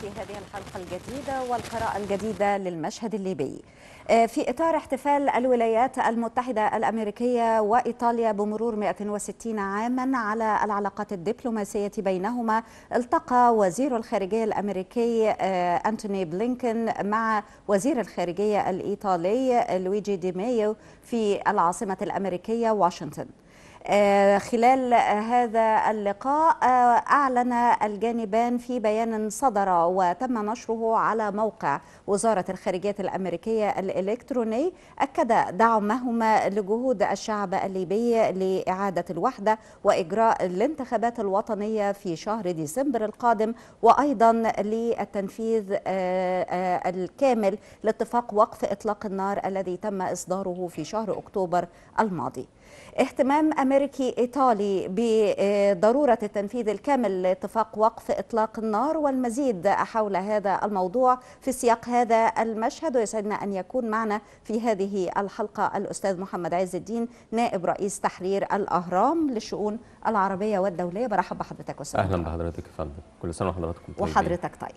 في هذه الحلقة الجديدة والقراءة الجديدة للمشهد الليبي آه، في إطار احتفال الولايات المتحدة الأمريكية وإيطاليا بمرور 160 عاما على العلاقات الدبلوماسية بينهما التقى وزير الخارجية الأمريكي آه، أنتوني بلينكن مع وزير الخارجية الإيطالي لويجي دي مايو في العاصمة الأمريكية واشنطن آه، خلال هذا اللقاء آه، أعلن الجانبان في بيان صدر وتم نشره على موقع وزارة الخارجية الأمريكية الإلكتروني أكد دعمهما لجهود الشعب الليبي لإعادة الوحدة وإجراء الانتخابات الوطنية في شهر ديسمبر القادم وأيضا للتنفيذ آه، الكامل لاتفاق وقف إطلاق النار الذي تم إصداره في شهر أكتوبر الماضي اهتمام أمريكي إيطالي بضرورة التنفيذ الكامل لاتفاق وقف إطلاق النار والمزيد حول هذا الموضوع في سياق هذا المشهد ويسعدنا أن يكون معنا في هذه الحلقة الأستاذ محمد عز الدين نائب رئيس تحرير الأهرام للشؤون العربية والدولية برحب بحضرتك أستاذ أهلا بحضرتك يا فندم كل سنة وحضراتكم طيبين وحضرتك طيب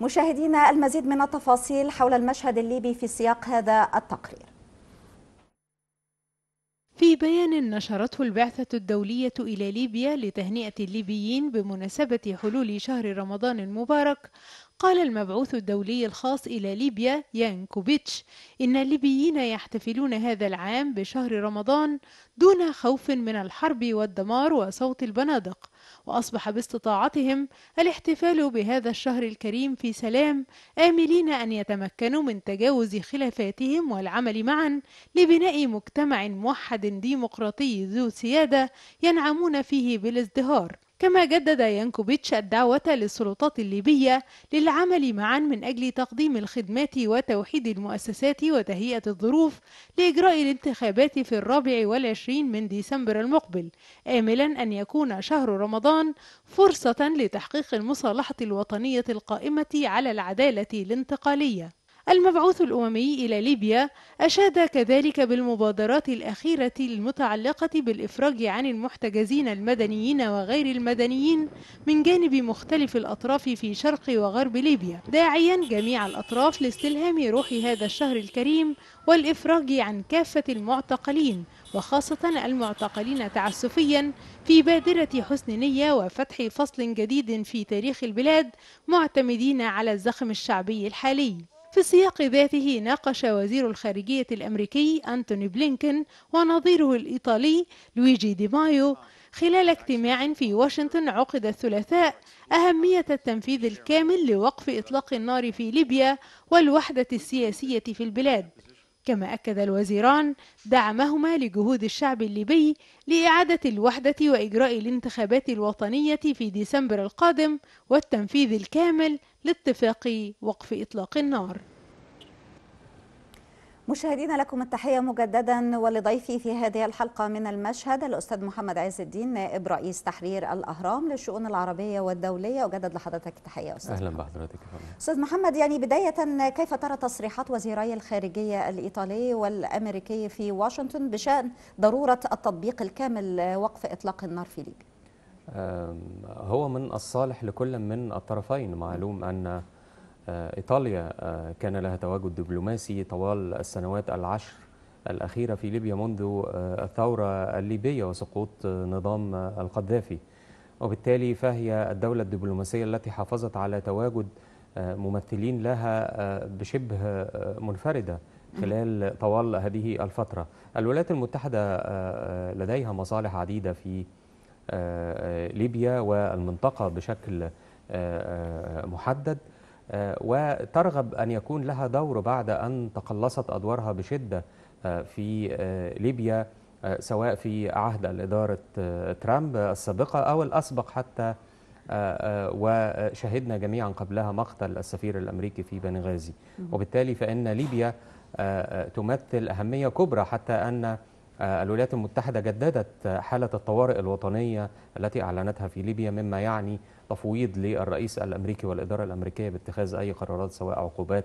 مشاهدينا المزيد من التفاصيل حول المشهد الليبي في سياق هذا التقرير في بيان نشرته البعثة الدولية إلى ليبيا لتهنئة الليبيين بمناسبة حلول شهر رمضان المبارك قال المبعوث الدولي الخاص إلى ليبيا يانكوبيتش إن الليبيين يحتفلون هذا العام بشهر رمضان دون خوف من الحرب والدمار وصوت البنادق وأصبح باستطاعتهم الاحتفال بهذا الشهر الكريم في سلام آملين أن يتمكنوا من تجاوز خلافاتهم والعمل معا لبناء مجتمع موحد ديمقراطي ذو سيادة ينعمون فيه بالازدهار كما جدد يانكوفيتش الدعوة للسلطات الليبية للعمل معا من أجل تقديم الخدمات وتوحيد المؤسسات وتهيئة الظروف لإجراء الانتخابات في الرابع والعشرين من ديسمبر المقبل آملا أن يكون شهر رمضان فرصة لتحقيق المصالحة الوطنية القائمة على العدالة الانتقالية المبعوث الأممي إلى ليبيا أشاد كذلك بالمبادرات الأخيرة المتعلقة بالإفراج عن المحتجزين المدنيين وغير المدنيين من جانب مختلف الأطراف في شرق وغرب ليبيا داعيا جميع الأطراف لاستلهام روح هذا الشهر الكريم والإفراج عن كافة المعتقلين وخاصة المعتقلين تعسفيا في بادرة حسن نية وفتح فصل جديد في تاريخ البلاد معتمدين على الزخم الشعبي الحالي في السياق ذاته ناقش وزير الخارجية الأمريكي أنتوني بلينكن ونظيره الإيطالي لويجي دي مايو خلال اجتماع في واشنطن عقد الثلاثاء أهمية التنفيذ الكامل لوقف إطلاق النار في ليبيا والوحدة السياسية في البلاد كما أكد الوزيران دعمهما لجهود الشعب الليبي لإعادة الوحدة وإجراء الانتخابات الوطنية في ديسمبر القادم والتنفيذ الكامل لاتفاق وقف إطلاق النار مشاهدينا لكم التحية مجددا ولضيفي في هذه الحلقة من المشهد الأستاذ محمد عز الدين نائب رئيس تحرير الأهرام للشؤون العربية والدولية أجدد لحضرتك التحية أستاذ أهلا بحضرتك أستاذ محمد يعني بداية كيف ترى تصريحات وزيري الخارجية الإيطالي والأمريكي في واشنطن بشأن ضرورة التطبيق الكامل وقف إطلاق النار في ليبيا هو من الصالح لكل من الطرفين معلوم أن آه، إيطاليا آه، كان لها تواجد دبلوماسي طوال السنوات العشر الأخيرة في ليبيا منذ آه، الثورة الليبية وسقوط نظام القذافي وبالتالي فهي الدولة الدبلوماسية التي حافظت على تواجد ممثلين لها بشبه منفردة خلال طوال هذه الفترة الولايات المتحدة لديها مصالح عديدة في ليبيا والمنطقة بشكل آه، آه، محدد آه، وترغب أن يكون لها دور بعد أن تقلصت أدوارها بشدة في ليبيا سواء في عهد الإدارة ترامب السابقة أو الأسبق حتى وشهدنا جميعا قبلها مقتل السفير الأمريكي في بنغازي وبالتالي فإن ليبيا تمثل أهمية كبرى حتى أن آه، الولايات المتحدة جددت حالة الطوارئ الوطنية التي أعلنتها في ليبيا مما يعني تفويض للرئيس الأمريكي والإدارة الأمريكية باتخاذ أي قرارات سواء عقوبات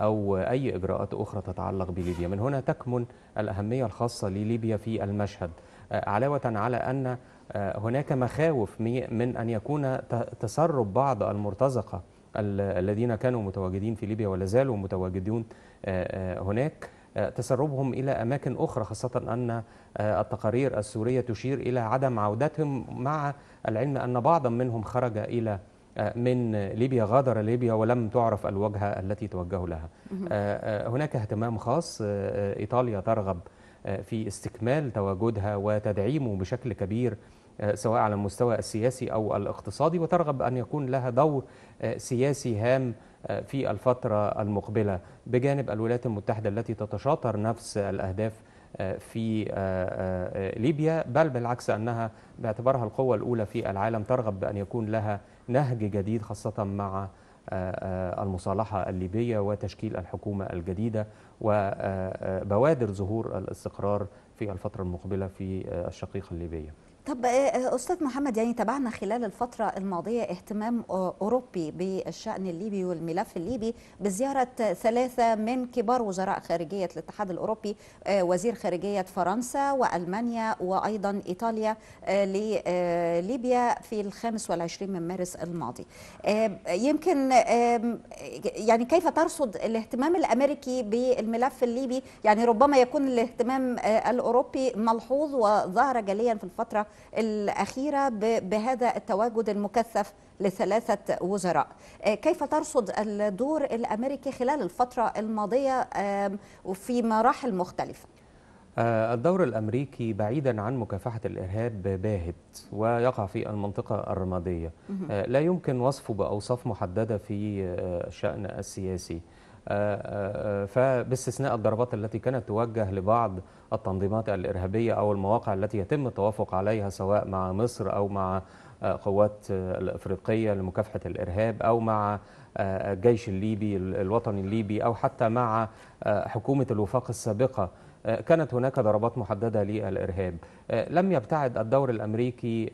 أو أي إجراءات أخرى تتعلق بليبيا من هنا تكمن الأهمية الخاصة لليبيا في المشهد آه، علاوة على أن آه، هناك مخاوف من أن يكون تسرب بعض المرتزقة الذين كانوا متواجدين في ليبيا ولا زالوا متواجدون هناك تسربهم إلى أماكن أخرى خاصة أن آه، التقارير السورية تشير إلى عدم عودتهم مع العلم أن بعضا منهم خرج إلى آه، من ليبيا غادر ليبيا ولم تعرف الوجهة التي توجهوا لها آه، هناك اهتمام خاص إيطاليا ترغب في استكمال تواجدها وتدعيمه بشكل كبير سواء على المستوى السياسي أو الاقتصادي وترغب أن يكون لها دور سياسي هام آه، في الفترة المقبلة بجانب الولايات المتحدة التي تتشاطر نفس الأهداف آه، في آه، ليبيا بل بالعكس أنها باعتبارها القوة الأولى في العالم ترغب بأن يكون لها نهج جديد خاصة مع المصالحة الليبية وتشكيل الحكومة الجديدة وبوادر ظهور الاستقرار في الفترة المقبلة في الشقيقة الليبية طب آه، آه، استاذ محمد يعني تابعنا خلال الفتره الماضيه اهتمام اوروبي بالشان الليبي والملف الليبي بزياره ثلاثه من كبار وزراء خارجيه الاتحاد الاوروبي آه، وزير خارجيه فرنسا والمانيا وايضا ايطاليا لليبيا في الخامس والعشرين من مارس الماضي يمكن يعني كيف ترصد الاهتمام الامريكي بالملف الليبي يعني ربما يكون الاهتمام الاوروبي ملحوظ وظهر جليا في الفتره الأخيرة بهذا التواجد المكثف لثلاثة وزراء آه، كيف ترصد الدور الأمريكي خلال الفترة الماضية وفي مراحل مختلفة؟ آه، الدور الأمريكي بعيدا عن مكافحة الإرهاب باهت ويقع في المنطقة الرمادية آه، لا يمكن وصفه بأوصاف محددة في الشأن السياسي فباستثناء الضربات التي كانت توجه لبعض التنظيمات الإرهابية أو المواقع التي يتم التوافق عليها سواء مع مصر أو مع آه، قوات الإفريقية لمكافحة الإرهاب أو مع آه، الجيش الليبي الوطني الليبي أو حتى مع آه، حكومة الوفاق السابقة كانت هناك ضربات محددة للإرهاب لم يبتعد الدور الأمريكي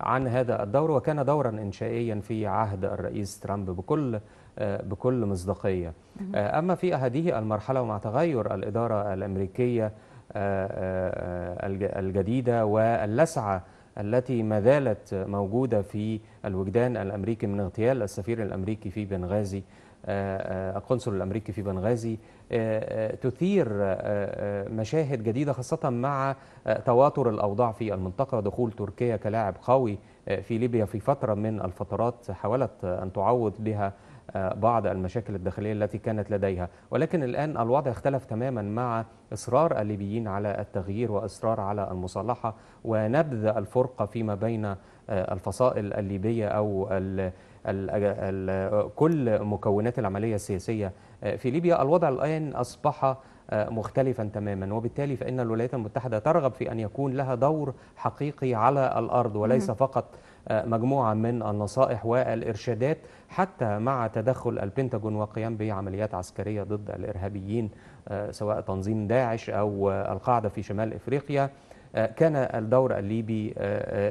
عن هذا الدور وكان دورا إنشائيا في عهد الرئيس ترامب بكل آه، بكل مصداقية آه، أما في هذه المرحلة ومع تغير الإدارة الأمريكية آه، الجديدة واللسعة التي ما زالت موجودة في الوجدان الأمريكي من اغتيال السفير الأمريكي في بنغازي القنصل الأمريكي في بنغازي تثير مشاهد جديدة خاصة مع تواتر الأوضاع في المنطقة دخول تركيا كلاعب قوي في ليبيا في فترة من الفترات حاولت أن تعوض بها بعض المشاكل الداخلية التي كانت لديها ولكن الآن الوضع اختلف تماما مع إصرار الليبيين على التغيير وإصرار على المصالحة ونبذ الفرقة فيما بين آه، الفصائل الليبية أو الـ الـ الـ كل مكونات العملية السياسية في ليبيا الوضع الآن أصبح آه، مختلفا تماما وبالتالي فإن الولايات المتحدة ترغب في أن يكون لها دور حقيقي على الأرض وليس فقط مجموعة من النصائح والإرشادات حتى مع تدخل البنتاجون وقيام بعمليات عسكرية ضد الإرهابيين آه، سواء تنظيم داعش أو آه، القاعدة في شمال إفريقيا آه، كان الدور الليبي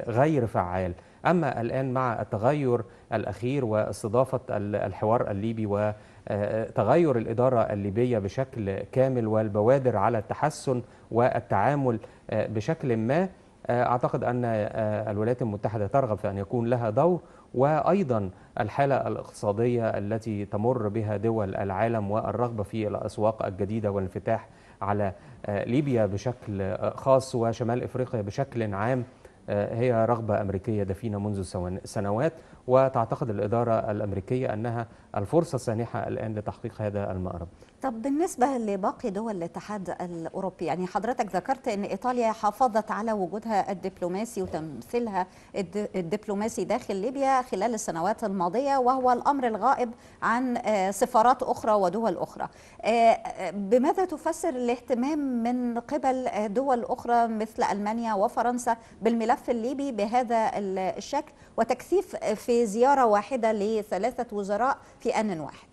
غير فعال أما الآن مع التغير الأخير واستضافة الحوار الليبي وتغير الإدارة الليبية بشكل كامل والبوادر على التحسن والتعامل بشكل ما آه، أعتقد أن آه، الولايات المتحدة ترغب في أن يكون لها دور وأيضا الحالة الاقتصادية التي تمر بها دول العالم والرغبة في الأسواق الجديدة والانفتاح على آه، ليبيا بشكل خاص وشمال إفريقيا بشكل عام هي رغبة أمريكية دفينة منذ سنوات وتعتقد الإدارة الأمريكية أنها الفرصة السانحة الآن لتحقيق هذا المأرب طب بالنسبة لباقي دول الاتحاد الأوروبي يعني حضرتك ذكرت أن إيطاليا حافظت على وجودها الدبلوماسي وتمثيلها الدبلوماسي داخل ليبيا خلال السنوات الماضية وهو الأمر الغائب عن آه، سفارات أخرى ودول أخرى آه، آه، بماذا تفسر الاهتمام من قبل دول أخرى مثل ألمانيا وفرنسا بالملف الليبي بهذا الشكل وتكثيف في زيارة واحدة لثلاثة وزراء في آن واحد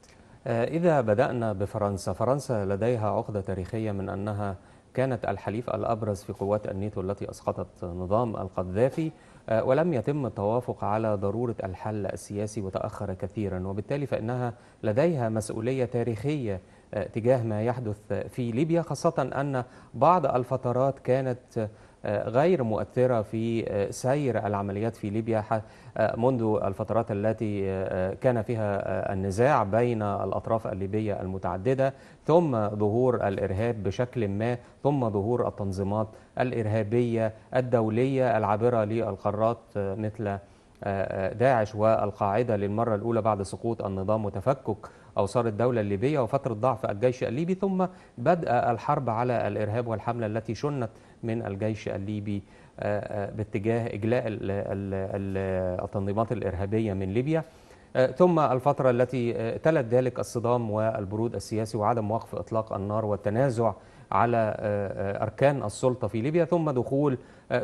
آه، إذا بدأنا بفرنسا فرنسا لديها عقدة تاريخية من أنها كانت الحليف الأبرز في قوات الناتو التي أسقطت نظام القذافي آه، ولم يتم التوافق على ضرورة الحل السياسي وتأخر كثيرا وبالتالي فإنها لديها مسؤولية تاريخية آه، تجاه ما يحدث في ليبيا خاصة أن بعض الفترات كانت غير مؤثرة في آه، سير العمليات في ليبيا آه، منذ الفترات التي آه، كان فيها النزاع بين الأطراف الليبية المتعددة ثم ظهور الإرهاب بشكل ما ثم ظهور التنظيمات الإرهابية الدولية العابرة للقارات مثل داعش والقاعدة للمرة الأولى بعد سقوط النظام وتفكك أوصار الدولة الليبية وفترة ضعف الجيش الليبي ثم بدء الحرب على الإرهاب والحملة التي شنت من الجيش الليبي آه، آه، باتجاه إجلاء التنظيمات الإرهابية من ليبيا آه، ثم الفترة التي تلت ذلك الصدام والبرود السياسي وعدم وقف إطلاق النار والتنازع على أركان السلطة في ليبيا ثم دخول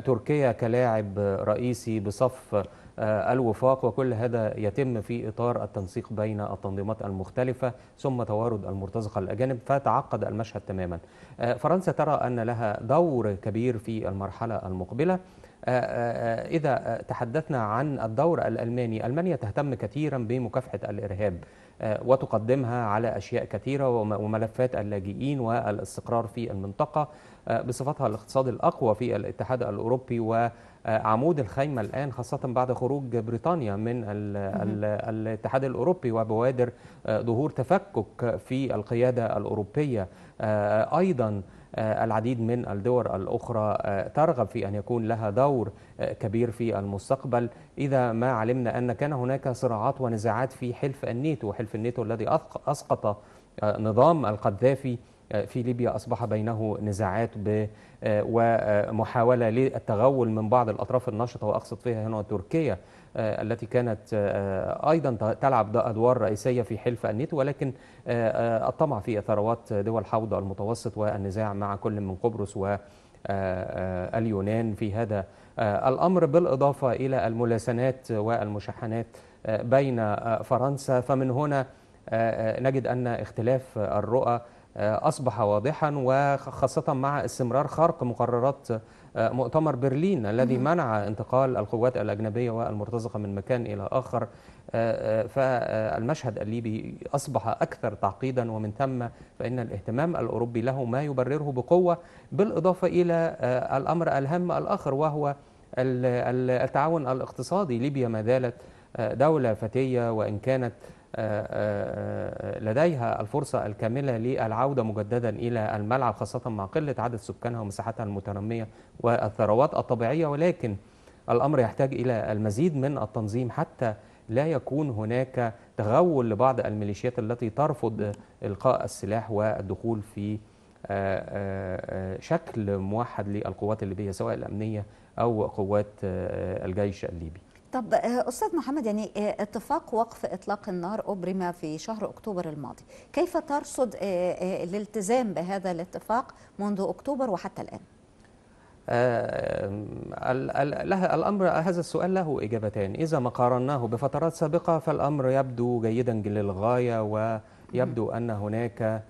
تركيا كلاعب رئيسي بصف آه، الوفاق وكل هذا يتم في إطار التنسيق بين التنظيمات المختلفة ثم توارد المرتزقة الأجانب فتعقد المشهد تماما آه، فرنسا ترى أن لها دور كبير في المرحلة المقبلة آه، إذا تحدثنا عن الدور الألماني ألمانيا تهتم كثيرا بمكافحة الإرهاب وتقدمها على أشياء كثيرة وملفات اللاجئين والاستقرار في المنطقة بصفتها الاقتصاد الأقوى في الاتحاد الأوروبي و آه، عمود الخيمة الآن خاصة بعد خروج بريطانيا من الاتحاد الأوروبي وبوادر آه، ظهور تفكك في القيادة الأوروبية آه، أيضا العديد من الدول الأخرى ترغب في أن يكون لها دور كبير في المستقبل إذا ما علمنا أن كان هناك صراعات ونزاعات في حلف النيتو حلف النيتو الذي أسقط نظام القذافي آه، في ليبيا أصبح بينه نزاعات آه، ومحاولة للتغول من بعض الأطراف النشطة وأقصد فيها هنا تركيا آه، التي كانت أيضا تلعب أدوار رئيسية في حلف النيتو ولكن الطمع في ثروات دول حوض المتوسط والنزاع مع كل من قبرص و اليونان في هذا الأمر بالإضافة إلى الملاسنات والمشاحنات بين فرنسا فمن هنا نجد أن اختلاف الرؤى آه، أصبح واضحا وخاصة مع استمرار خرق مقررات آه، مؤتمر برلين الذي منع انتقال القوات الأجنبية والمرتزقة من مكان إلى آخر آه، فالمشهد الليبي أصبح أكثر تعقيدا ومن ثم فإن الاهتمام الأوروبي له ما يبرره بقوة بالإضافة إلى الأمر الهام الآخر وهو التعاون الاقتصادي ليبيا ما زالت دولة فتية وإن كانت آه، آه، آه، لديها الفرصة الكاملة للعودة مجددا إلى الملعب خاصة مع قلة عدد سكانها ومساحتها المتنمية والثروات الطبيعية ولكن الأمر يحتاج إلى المزيد من التنظيم حتى لا يكون هناك تغول لبعض الميليشيات التي ترفض إلقاء السلاح والدخول في شكل موحد للقوات الليبية سواء الأمنية أو قوات الجيش الليبي طب آه، استاذ محمد يعني آه، اتفاق وقف اطلاق النار ابرم في شهر اكتوبر الماضي كيف ترصد آه، الالتزام بهذا الاتفاق منذ اكتوبر وحتى الان آه الأمر هذا السؤال له إجابتان إذا ما قارناه بفترات سابقة فالأمر يبدو جيدا للغاية ويبدو أن هناك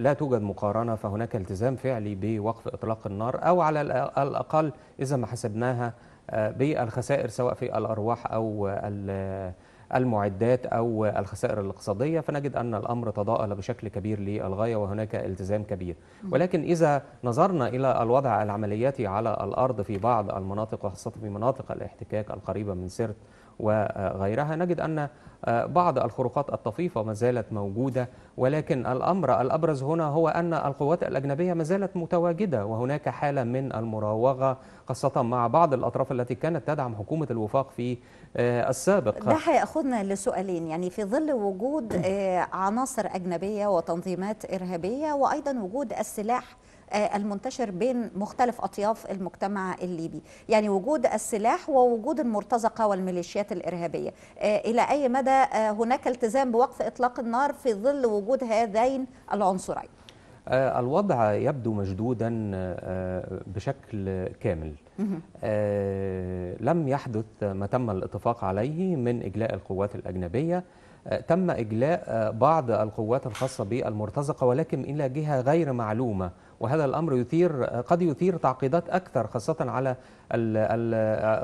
لا توجد مقارنة فهناك التزام فعلي بوقف إطلاق النار أو على الأقل إذا ما حسبناها بالخسائر سواء في الأرواح أو المعدات أو الخسائر الاقتصادية فنجد أن الأمر تضاءل بشكل كبير للغاية وهناك التزام كبير ولكن إذا نظرنا إلى الوضع العملياتي على الأرض في بعض المناطق وخاصة في مناطق الاحتكاك القريبة من سرت وغيرها نجد أن آه، بعض الخروقات الطفيفة ما زالت موجودة ولكن الأمر الأبرز هنا هو أن القوات الأجنبية ما زالت متواجدة وهناك حالة من المراوغة خاصة مع بعض الأطراف التي كانت تدعم حكومة الوفاق في آه، السابق ده هيأخذنا لسؤالين يعني في ظل وجود آه، عناصر أجنبية وتنظيمات إرهابية وأيضا وجود السلاح آه، المنتشر بين مختلف أطياف المجتمع الليبي يعني وجود السلاح ووجود المرتزقة والميليشيات الإرهابية إلى أي مدى هناك التزام بوقف إطلاق النار في ظل وجود هذين العنصرين آه، الوضع يبدو مشدودا آه، بشكل كامل آه، لم يحدث ما تم الاتفاق عليه من إجلاء القوات الأجنبية تم إجلاء بعض القوات الخاصة بالمرتزقة ولكن إلى جهة غير معلومة وهذا الأمر يثير قد يثير تعقيدات أكثر خاصة على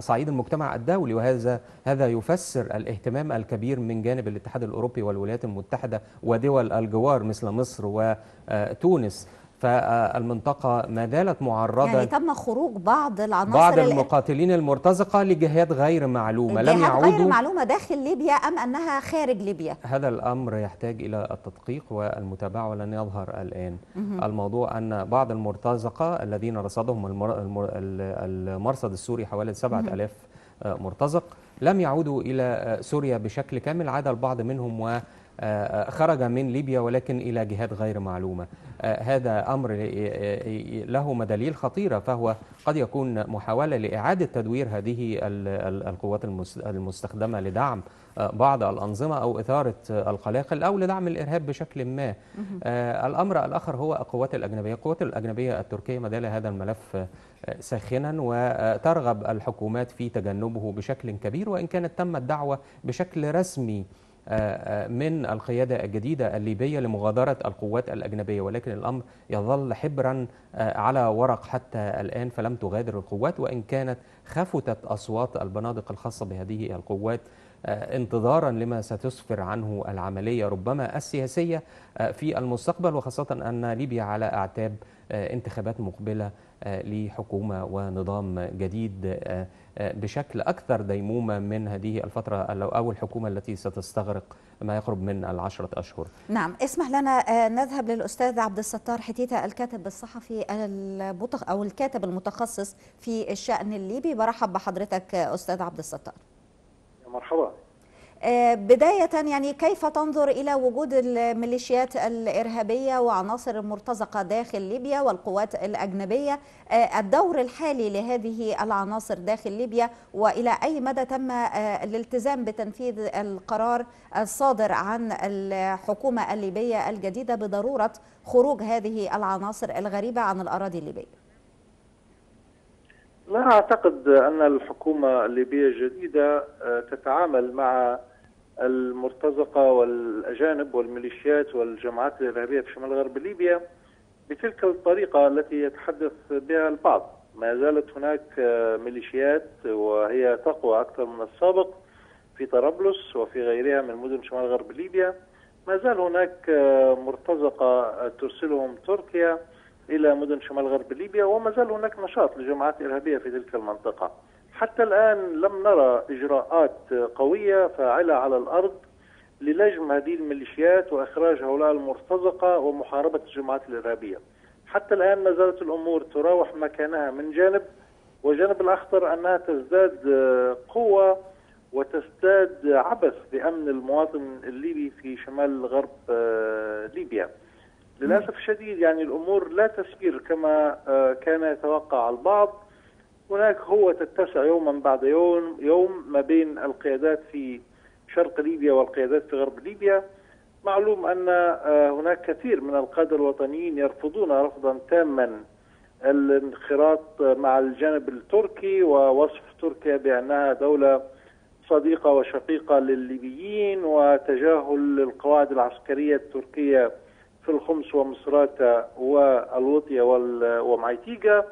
صعيد المجتمع الدولي وهذا هذا يفسر الاهتمام الكبير من جانب الاتحاد الاوروبي والولايات المتحده ودول الجوار مثل مصر وتونس فالمنطقة ما زالت معرضة يعني تم خروج بعض العناصر بعض المقاتلين المرتزقة لجهات غير معلومة لم يعودوا غير معلومة داخل ليبيا أم أنها خارج ليبيا هذا الأمر يحتاج إلى التدقيق والمتابعة ولن يظهر الآن مه. الموضوع أن بعض المرتزقة الذين رصدهم المر... المر... المرصد السوري حوالي 7000 آه، مرتزق لم يعودوا إلى آه، سوريا بشكل كامل عدا البعض منهم و خرج من ليبيا ولكن إلى جهات غير معلومة آه، هذا أمر آه، آه، له مدليل خطيرة فهو قد يكون محاولة لإعادة تدوير هذه القوات المستخدمة لدعم بعض الأنظمة أو إثارة القلاقل أو لدعم الإرهاب بشكل ما الأمر الآخر هو القوات الأجنبية القوات الأجنبية التركية مدالة هذا الملف ساخنا وترغب الحكومات في تجنبه بشكل كبير وإن كانت تم الدعوة بشكل رسمي آه، آه، من القيادة الجديدة الليبية لمغادرة القوات الأجنبية ولكن الأمر يظل حبرا آه، على ورق حتى الآن فلم تغادر القوات وإن كانت خفتت أصوات البنادق الخاصة بهذه القوات انتظارا لما ستسفر عنه العملية ربما السياسية في المستقبل وخاصة أن ليبيا على أعتاب انتخابات مقبلة لحكومة ونظام جديد آه، آه، بشكل أكثر ديمومة من هذه الفترة أو الحكومة التي ستستغرق ما يقرب من العشرة أشهر نعم اسمح لنا آه، نذهب للأستاذ عبد الستار حتيتة الكاتب الصحفي المتخ... أو الكاتب المتخصص في الشأن الليبي برحب بحضرتك أستاذ عبد الستار مرحبا آه، بداية يعني كيف تنظر إلى وجود الميليشيات الإرهابية وعناصر المرتزقة داخل ليبيا والقوات الأجنبية آه، الدور الحالي لهذه العناصر داخل ليبيا وإلى أي مدى تم آه، الالتزام بتنفيذ القرار الصادر عن الحكومة الليبية الجديدة بضرورة خروج هذه العناصر الغريبة عن الأراضي الليبية لا أعتقد أن الحكومة الليبية الجديدة تتعامل مع المرتزقة والأجانب والميليشيات والجماعات الإرهابية في شمال غرب ليبيا بتلك الطريقة التي يتحدث بها البعض ما زالت هناك ميليشيات وهي تقوى أكثر من السابق في طرابلس وفي غيرها من مدن شمال غرب ليبيا ما زال هناك مرتزقة ترسلهم تركيا إلى مدن شمال غرب ليبيا وما زال هناك نشاط لجماعات إرهابية في تلك المنطقة حتى الآن لم نرى إجراءات قوية فاعلة على الأرض للجم هذه الميليشيات وإخراج هؤلاء المرتزقة ومحاربة الجماعات الإرهابية حتى الآن ما زالت الأمور تراوح مكانها من جانب والجانب الأخطر أنها تزداد قوة وتزداد عبث بأمن المواطن الليبي في شمال غرب آه، ليبيا للأسف الشديد يعني الأمور لا تسير كما آه، كان يتوقع البعض هناك هو تتسع يوما بعد يوم يوم ما بين القيادات في شرق ليبيا والقيادات في غرب ليبيا معلوم أن آه، هناك كثير من القادة الوطنيين يرفضون رفضا تاما الانخراط مع الجانب التركي ووصف تركيا بأنها دولة صديقة وشقيقة للليبيين وتجاهل القواعد العسكرية التركية في الخمس ومصراتة والوطية ومعيتيقة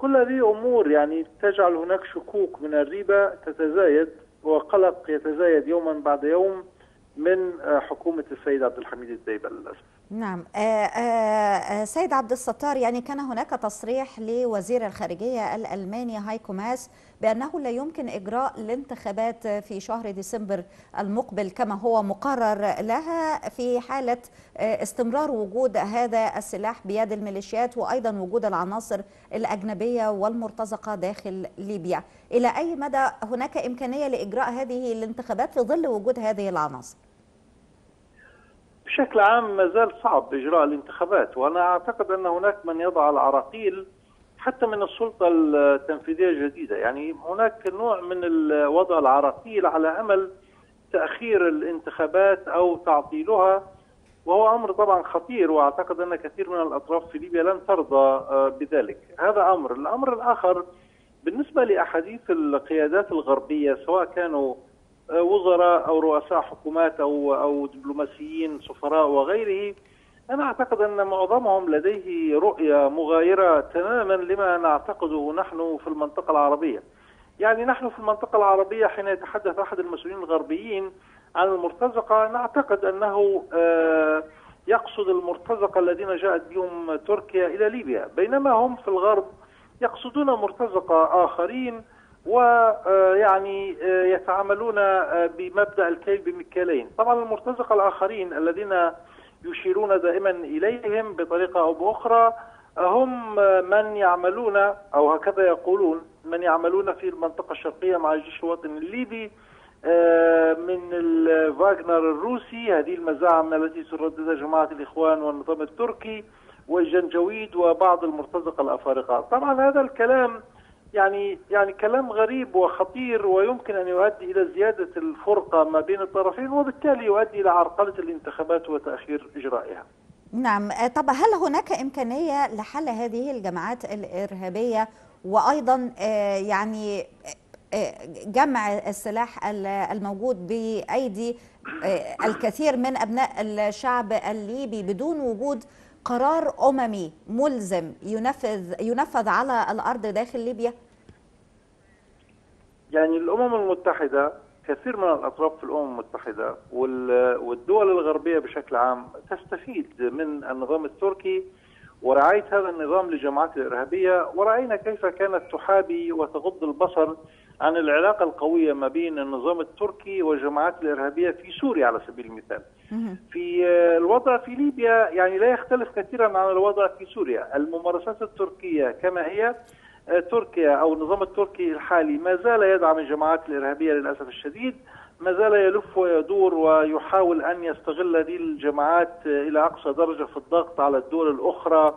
كل هذه أمور يعني تجعل هناك شكوك من الريبة تتزايد وقلق يتزايد يوما بعد يوم من آه، حكومة السيد عبد الحميد الديب للأسف نعم آه، آه، آه، سيد عبد الستار يعني كان هناك تصريح لوزير الخارجية الألماني هايكو ماس بأنه لا يمكن إجراء الانتخابات في شهر ديسمبر المقبل كما هو مقرر لها في حالة استمرار وجود هذا السلاح بيد الميليشيات وأيضا وجود العناصر الأجنبية والمرتزقة داخل ليبيا إلى أي مدى هناك إمكانية لإجراء هذه الانتخابات في ظل وجود هذه العناصر؟ بشكل عام ما زال صعب إجراء الانتخابات وأنا أعتقد أن هناك من يضع العراقيل حتى من السلطة التنفيذية الجديدة يعني هناك نوع من وضع العراقيل على أمل تأخير الانتخابات أو تعطيلها وهو أمر طبعا خطير وأعتقد أن كثير من الأطراف في ليبيا لن ترضى آه، بذلك هذا أمر الأمر الآخر بالنسبة لأحاديث القيادات الغربية سواء كانوا وزراء او رؤساء حكومات او او دبلوماسيين سفراء وغيره انا اعتقد ان معظمهم لديه رؤيه مغايره تماما لما نعتقده نحن في المنطقه العربيه. يعني نحن في المنطقه العربيه حين يتحدث احد المسؤولين الغربيين عن المرتزقه نعتقد انه آه، يقصد المرتزقه الذين جاءت بهم تركيا الى ليبيا، بينما هم في الغرب يقصدون مرتزقه اخرين ويعني آه، يتعاملون آه، بمبدا الكيل بمكيالين طبعا المرتزقه الاخرين الذين يشيرون دائما اليهم بطريقه او باخرى آه، هم من يعملون او هكذا يقولون من يعملون في المنطقه الشرقيه مع الجيش الوطني الليبي من الفاغنر الروسي هذه المزاعم التي ترددها جماعه الاخوان والنظام التركي والجنجويد وبعض المرتزقه الافارقه طبعا هذا الكلام يعني يعني كلام غريب وخطير ويمكن ان يؤدي الى زياده الفرقه ما بين الطرفين وبالتالي يؤدي الى عرقله الانتخابات وتاخير اجرائها. نعم، آه، طب هل هناك امكانيه لحل هذه الجماعات الارهابيه وايضا آه، يعني آه، جمع السلاح الموجود بايدي الكثير من ابناء الشعب الليبي بدون وجود قرار أممي ملزم ينفذ ينفذ على الأرض داخل ليبيا؟ يعني الأمم المتحدة كثير من الأطراف في الأمم المتحدة والدول الغربية بشكل عام تستفيد من النظام التركي ورعاية هذا النظام للجماعات الإرهابية ورأينا كيف كانت تحابي وتغض البصر عن العلاقة القوية ما بين النظام التركي والجماعات الإرهابية في سوريا على سبيل المثال في آه، الوضع في ليبيا يعني لا يختلف كثيرا عن الوضع في سوريا الممارسات التركية كما هي آه، تركيا أو النظام التركي الحالي ما زال يدعم الجماعات الإرهابية للأسف الشديد ما زال يلف ويدور ويحاول أن يستغل هذه الجماعات إلى أقصى درجة في الضغط على الدول الأخرى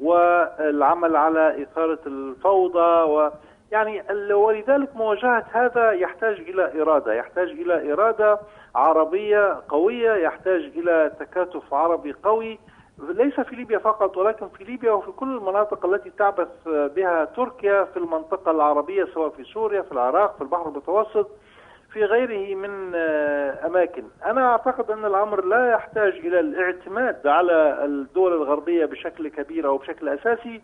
والعمل على إثارة الفوضى و يعني ولذلك مواجهة هذا يحتاج إلى إرادة يحتاج إلى إرادة عربية قوية يحتاج إلى تكاتف عربي قوي ليس في ليبيا فقط ولكن في ليبيا وفي كل المناطق التي تعبث بها تركيا في المنطقة العربية سواء في سوريا في العراق في البحر المتوسط في غيره من آه، أماكن أنا أعتقد أن الأمر لا يحتاج إلى الاعتماد على الدول الغربية بشكل كبير أو بشكل أساسي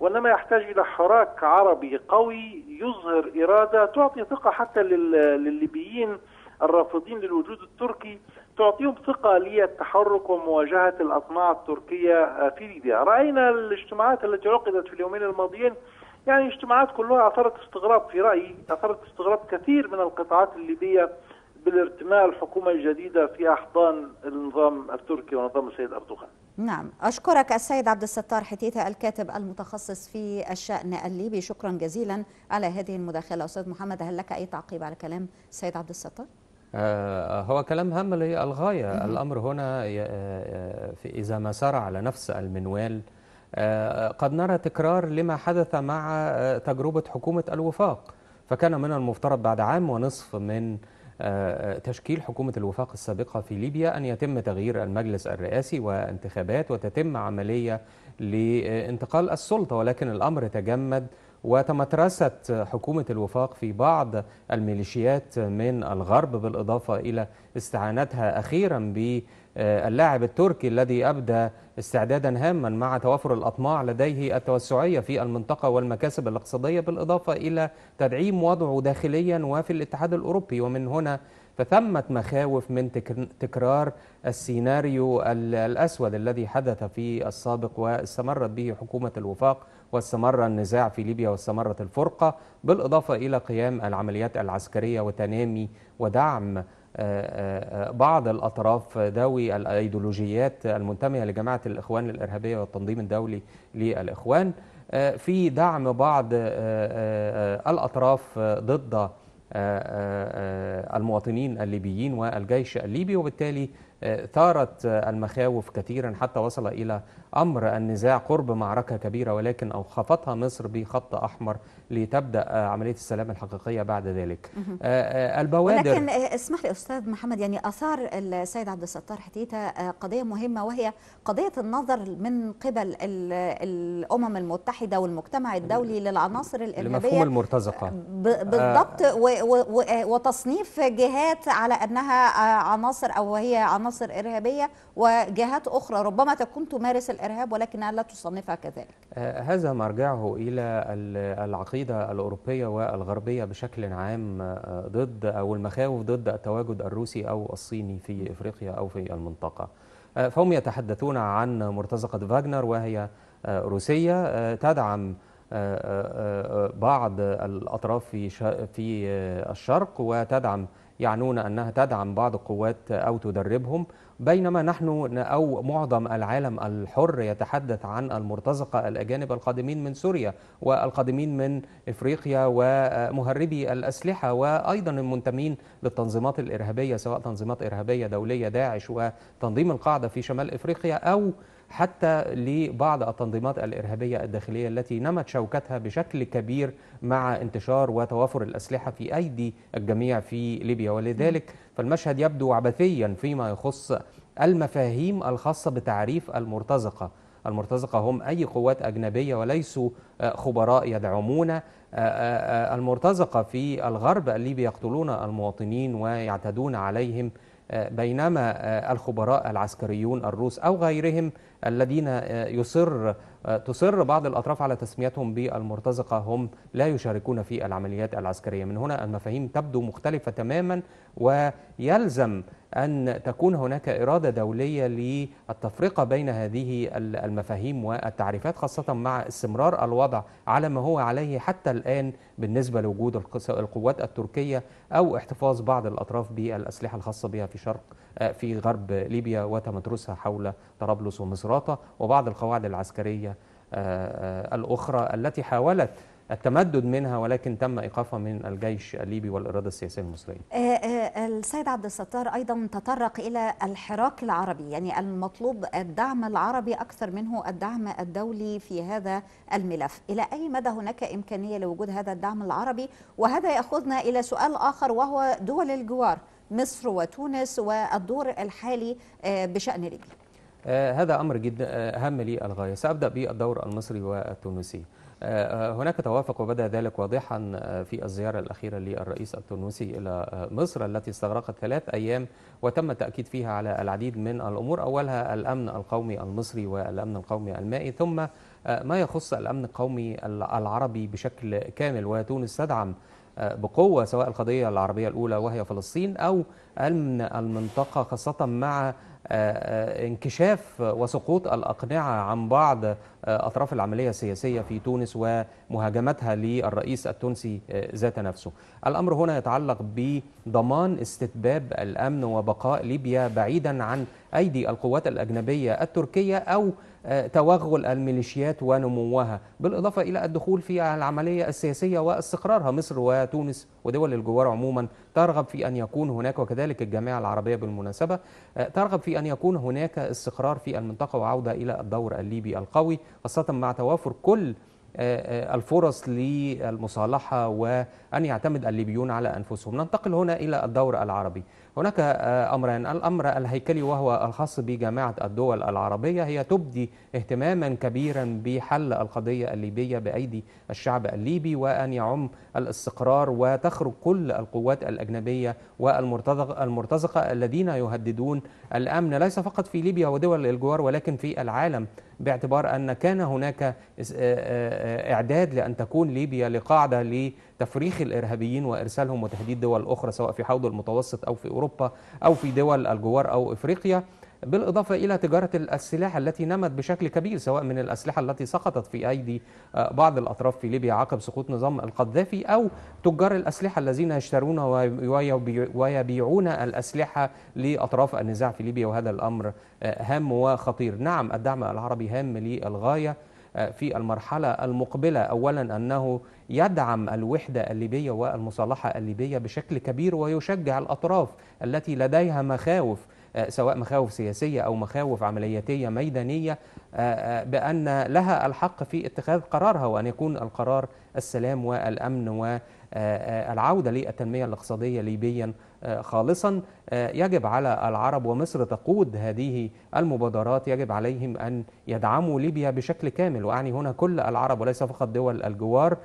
وإنما يحتاج إلى حراك عربي قوي يظهر إرادة تعطي ثقة حتى للليبيين الرافضين للوجود التركي تعطيهم ثقة للتحرك ومواجهة الأطماع التركية آه، في ليبيا رأينا الاجتماعات التي عقدت في اليومين الماضيين يعني اجتماعات كلها اثارت استغراب في رايي اثارت استغراب كثير من القطاعات الليبيه بالارتماء الحكومه الجديده في احضان النظام التركي ونظام السيد اردوغان. نعم، اشكرك السيد عبد الستار حتيتا الكاتب المتخصص في الشان الليبي، شكرا جزيلا على هذه المداخله، استاذ محمد هل لك اي تعقيب على كلام السيد عبد الستار؟ آه، هو كلام هام للغاية الأمر هنا آه، آه، إذا ما سار على نفس المنوال آه، قد نرى تكرار لما حدث مع آه، تجربة حكومة الوفاق فكان من المفترض بعد عام ونصف من آه، تشكيل حكومة الوفاق السابقة في ليبيا أن يتم تغيير المجلس الرئاسي وانتخابات وتتم عملية لانتقال السلطة ولكن الأمر تجمد وتمترست حكومة الوفاق في بعض الميليشيات من الغرب بالإضافة إلى استعانتها أخيرا ب. آه، اللاعب التركي الذي أبدى استعدادا هاما مع توافر الأطماع لديه التوسعية في المنطقة والمكاسب الاقتصادية بالإضافة إلى تدعيم وضعه داخليا وفي الاتحاد الأوروبي ومن هنا فثمة مخاوف من تكرار السيناريو الأسود الذي حدث في السابق واستمرت به حكومة الوفاق واستمر النزاع في ليبيا واستمرت الفرقة بالإضافة إلى قيام العمليات العسكرية وتنامي ودعم آه، آه، آه، بعض الأطراف ذوي الأيديولوجيات المنتمية لجماعة الإخوان الإرهابية والتنظيم الدولي للإخوان في دعم بعض الأطراف ضد المواطنين الليبيين والجيش الليبي وبالتالي ثارت المخاوف كثيرا حتى وصل إلى أمر النزاع قرب معركة كبيرة ولكن أوقفتها مصر بخط أحمر لتبدا عمليه السلام الحقيقيه بعد ذلك آه، آه، البوادر ولكن آه، اسمح لي استاذ محمد يعني اثار السيد عبد الستار حتيته قضيه مهمه وهي قضيه النظر من قبل الامم المتحده والمجتمع الدولي للعناصر الارهابيه لمفهوم المرتزقه بالضبط وتصنيف جهات على انها عناصر او هي عناصر ارهابيه وجهات اخرى ربما تكون تمارس الارهاب ولكنها لا تصنفها كذلك هذا مرجعه الى العقيده العريضة الأوروبية والغربية بشكل عام آه، ضد أو المخاوف ضد التواجد الروسي أو الصيني في إفريقيا أو في المنطقة آه، فهم يتحدثون عن مرتزقة فاجنر وهي آه، روسية تدعم بعض الأطراف في في الشرق وتدعم يعنون أنها تدعم بعض القوات أو تدربهم بينما نحن أو معظم العالم الحر يتحدث عن المرتزقة الأجانب القادمين من سوريا والقادمين من إفريقيا ومهربي الأسلحة وأيضا المنتمين للتنظيمات الإرهابية سواء تنظيمات إرهابية دولية داعش وتنظيم القاعدة في شمال إفريقيا أو حتى لبعض التنظيمات الإرهابية الداخلية التي نمت شوكتها بشكل كبير مع انتشار وتوافر الأسلحة في أيدي الجميع في ليبيا ولذلك فالمشهد يبدو عبثيا فيما يخص المفاهيم الخاصة بتعريف المرتزقة المرتزقة هم أي قوات أجنبية وليسوا آه، خبراء يدعمون آه، آه، المرتزقة في الغرب الليبي يقتلون المواطنين ويعتدون عليهم بينما الخبراء العسكريون الروس أو غيرهم الذين آه، يصر آه، تصر بعض الأطراف على تسميتهم بالمرتزقة هم لا يشاركون في العمليات العسكرية من هنا المفاهيم تبدو مختلفة تماما ويلزم أن تكون هناك إرادة دولية للتفرقة بين هذه المفاهيم والتعريفات خاصة مع استمرار الوضع على ما هو عليه حتى الآن بالنسبة لوجود القوات التركية أو احتفاظ بعض الأطراف بالأسلحة الخاصة بها في شرق آه، في غرب ليبيا وتمترسها حول طرابلس ومصراتة وبعض القواعد العسكرية آه، آه، الأخرى التي حاولت التمدد منها ولكن تم ايقافها من الجيش الليبي والاراده السياسيه المصريه. آه، آه، السيد عبد الستار ايضا تطرق الى الحراك العربي يعني المطلوب الدعم العربي اكثر منه الدعم الدولي في هذا الملف، الى اي مدى هناك امكانيه لوجود هذا الدعم العربي؟ وهذا ياخذنا الى سؤال اخر وهو دول الجوار مصر وتونس والدور الحالي آه، بشان ليبيا. هذا امر جدا أهم لي الغايه، سابدا بالدور المصري والتونسي. آه، هناك توافق وبدا ذلك واضحا آه، في الزيارة الأخيرة للرئيس التونسي إلى آه، مصر التي استغرقت ثلاث أيام وتم التأكيد فيها على العديد من الأمور أولها الأمن القومي المصري والأمن القومي المائي ثم ما يخص الأمن القومي العربي بشكل كامل وتونس تدعم بقوة سواء القضية العربية الأولى وهي فلسطين أو أمن المنطقة خاصة مع آه، آه، انكشاف وسقوط الأقنعة عن بعض آه، أطراف العملية السياسية في تونس ومهاجمتها للرئيس التونسي ذات نفسه الأمر هنا يتعلق بضمان استتباب الأمن وبقاء ليبيا بعيدا عن أيدي القوات الأجنبية التركية أو آه، توغل الميليشيات ونموها بالإضافة إلى الدخول في العملية السياسية واستقرارها مصر وتونس ودول الجوار عموما ترغب في أن يكون هناك وكذلك الجامعة العربية بالمناسبة آه، ترغب في أن يكون هناك استقرار في المنطقة وعودة إلى الدور الليبي القوي خاصة مع توافر كل آه، الفرص للمصالحة وأن يعتمد الليبيون على أنفسهم ننتقل هنا إلى الدور العربي هناك آه، أمران الأمر الهيكلي وهو الخاص بجامعة الدول العربية هي تبدي اهتماما كبيرا بحل القضية الليبية بأيدي الشعب الليبي وأن يعم الاستقرار وتخرج كل القوات الأجنبية والمرتزقة الذين يهددون الأمن ليس فقط في ليبيا ودول الجوار ولكن في العالم باعتبار أن كان هناك إعداد لأن تكون ليبيا لقاعدة لتفريخ الإرهابيين وإرسالهم وتهديد دول أخرى سواء في حوض المتوسط أو في أوروبا أو في دول الجوار أو إفريقيا بالإضافة إلى تجارة السلاح التي نمت بشكل كبير سواء من الأسلحة التي سقطت في أيدي آه، بعض الأطراف في ليبيا عقب سقوط نظام القذافي أو تجار الأسلحة الذين يشترون ويبيعون الأسلحة لأطراف النزاع في ليبيا وهذا الأمر آه، هام وخطير نعم الدعم العربي هام للغاية آه، في المرحلة المقبلة أولا أنه يدعم الوحدة الليبية والمصالحة الليبية بشكل كبير ويشجع الأطراف التي لديها مخاوف آه، سواء مخاوف سياسية أو مخاوف عملياتية ميدانية آه، آه، بأن لها الحق في اتخاذ قرارها وأن يكون القرار السلام والأمن والعودة للتنمية الاقتصادية ليبيا خالصا يجب على العرب ومصر تقود هذه المبادرات يجب عليهم أن يدعموا ليبيا بشكل كامل وأعني هنا كل العرب وليس فقط دول الجوار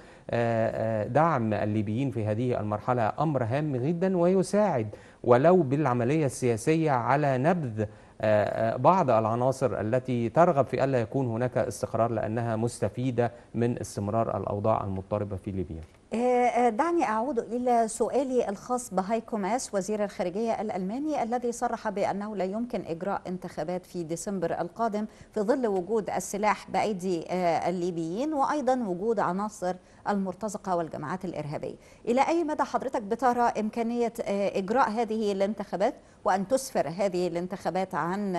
دعم الليبيين في هذه المرحلة أمر هام جدا ويساعد ولو بالعملية السياسية على نبذ آه، آه، بعض العناصر التي ترغب في ألا يكون هناك استقرار لأنها مستفيدة من استمرار الأوضاع المضطربة في ليبيا آه، آه، دعني أعود إلى سؤالي الخاص بهايكو ماس وزير الخارجية الألماني الذي صرح بأنه لا يمكن إجراء انتخابات في ديسمبر القادم في ظل وجود السلاح بأيدي آه، الليبيين وأيضا وجود عناصر المرتزقة والجماعات الإرهابية إلى أي مدى حضرتك بترى إمكانية إجراء هذه الانتخابات وأن تسفر هذه الانتخابات عن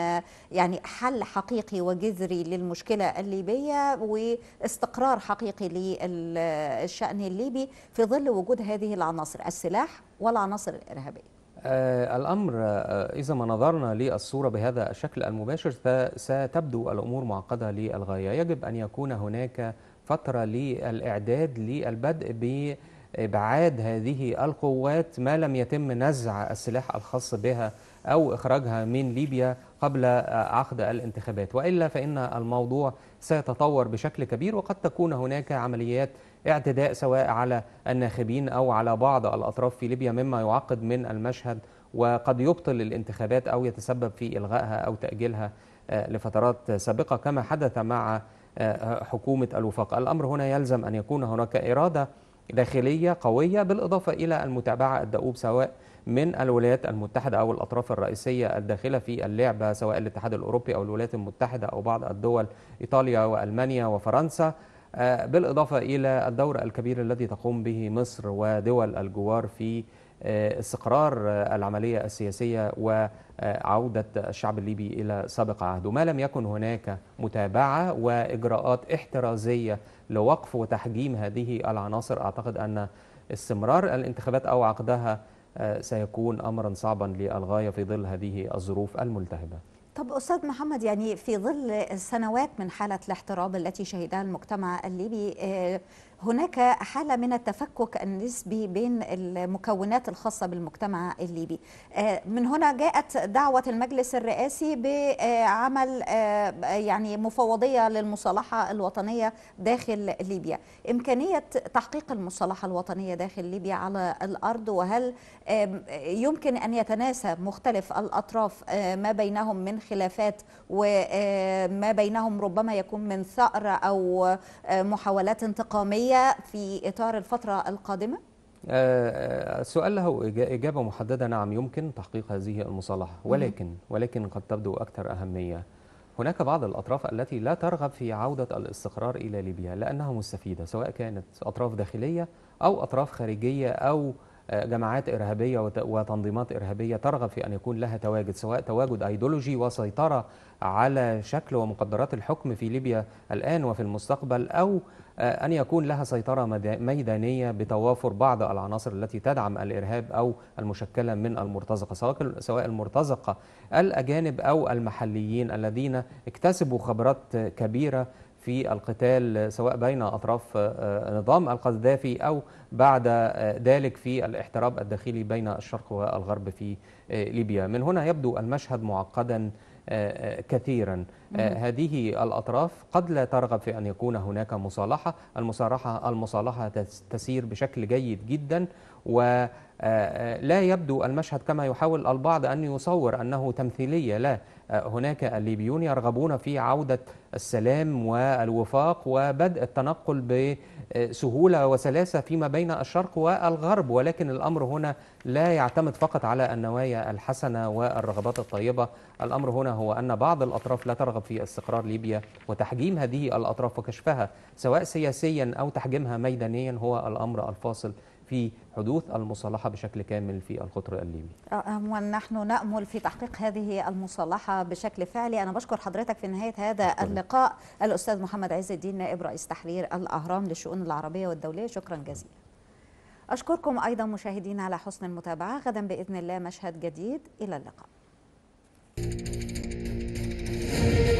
يعني حل حقيقي وجذري للمشكلة الليبية واستقرار حقيقي للشأن الليبي في ظل وجود هذه العناصر السلاح والعناصر الإرهابية آه الأمر آه إذا ما نظرنا للصورة بهذا الشكل المباشر ستبدو الأمور معقدة للغاية يجب أن يكون هناك فترة للإعداد للبدء ب ابعاد هذه القوات ما لم يتم نزع السلاح الخاص بها او اخراجها من ليبيا قبل آه، عقد الانتخابات والا فان الموضوع سيتطور بشكل كبير وقد تكون هناك عمليات اعتداء سواء على الناخبين أو على بعض الأطراف في ليبيا مما يعقد من المشهد وقد يبطل الانتخابات أو يتسبب في إلغائها أو تأجيلها آه، لفترات سابقة كما حدث مع آه، حكومة الوفاق الأمر هنا يلزم أن يكون هناك إرادة داخلية قوية بالإضافة إلى المتابعة الدؤوب سواء من الولايات المتحدة أو الأطراف الرئيسية الداخلة في اللعبة سواء الاتحاد الأوروبي أو الولايات المتحدة أو بعض الدول إيطاليا وألمانيا وفرنسا آه، بالإضافة إلى الدور الكبير الذي تقوم به مصر ودول الجوار في آه، استقرار آه، العملية السياسية وعودة الشعب الليبي إلى سابق عهده ما لم يكن هناك متابعة وإجراءات احترازية لوقف وتحجيم هذه العناصر أعتقد أن استمرار الانتخابات أو عقدها سيكون أمرا صعبا للغاية في ظل هذه الظروف الملتهبة طب أستاذ محمد يعني في ظل سنوات من حالة الاحتراب التي شهدها المجتمع الليبي آه، هناك حالة من التفكك النسبي بين المكونات الخاصة بالمجتمع الليبي آه، من هنا جاءت دعوة المجلس الرئاسي بعمل آه، يعني مفوضية للمصالحة الوطنية داخل ليبيا إمكانية تحقيق المصالحة الوطنية داخل ليبيا على الأرض وهل يمكن أن يتناسى مختلف الأطراف آه، ما بينهم من خلافات وما بينهم ربما يكون من ثأر أو محاولات انتقامية الدولية في إطار الفترة القادمة؟ آه، آه، السؤال له إجابة محددة نعم يمكن تحقيق هذه المصالحة ولكن ولكن قد تبدو أكثر أهمية هناك بعض الأطراف التي لا ترغب في عودة الاستقرار إلى ليبيا لأنها مستفيدة سواء كانت أطراف داخلية أو أطراف خارجية أو آه، جماعات إرهابية وتنظيمات إرهابية ترغب في أن يكون لها تواجد سواء تواجد أيديولوجي وسيطرة على شكل ومقدرات الحكم في ليبيا الآن وفي المستقبل أو آه، أن يكون لها سيطرة ميدانية بتوافر بعض العناصر التي تدعم الإرهاب أو المشكلة من المرتزقة سواء المرتزقة الأجانب أو المحليين الذين اكتسبوا خبرات كبيرة في القتال سواء بين أطراف آه، آه، نظام القذافي أو بعد ذلك في الاحتراب الداخلي بين الشرق والغرب في ليبيا من هنا يبدو المشهد معقدا آه، آه، كثيرا آه، هذه الأطراف قد لا ترغب في أن يكون هناك مصالحة المصالحة, المصالحة تسير بشكل جيد جدا ولا يبدو المشهد كما يحاول البعض أن يصور أنه تمثيلية لا هناك الليبيون يرغبون في عودة السلام والوفاق وبدء التنقل بسهولة وسلاسة فيما بين الشرق والغرب ولكن الأمر هنا لا يعتمد فقط على النوايا الحسنة والرغبات الطيبة الأمر هنا هو أن بعض الأطراف لا ترغب في استقرار ليبيا وتحجيم هذه الأطراف وكشفها سواء سياسيا أو تحجيمها ميدانيا هو الأمر الفاصل في حدوث المصالحة بشكل كامل في القطر الليبي آه، ونحن نأمل في تحقيق هذه المصالحة بشكل فعلي أنا بشكر حضرتك في نهاية هذا اللقاء الأستاذ محمد عز الدين نائب رئيس تحرير الأهرام للشؤون العربية والدولية شكرا جزيلا أشكركم أيضا مشاهدينا على حسن المتابعة غدا بإذن الله مشهد جديد إلى اللقاء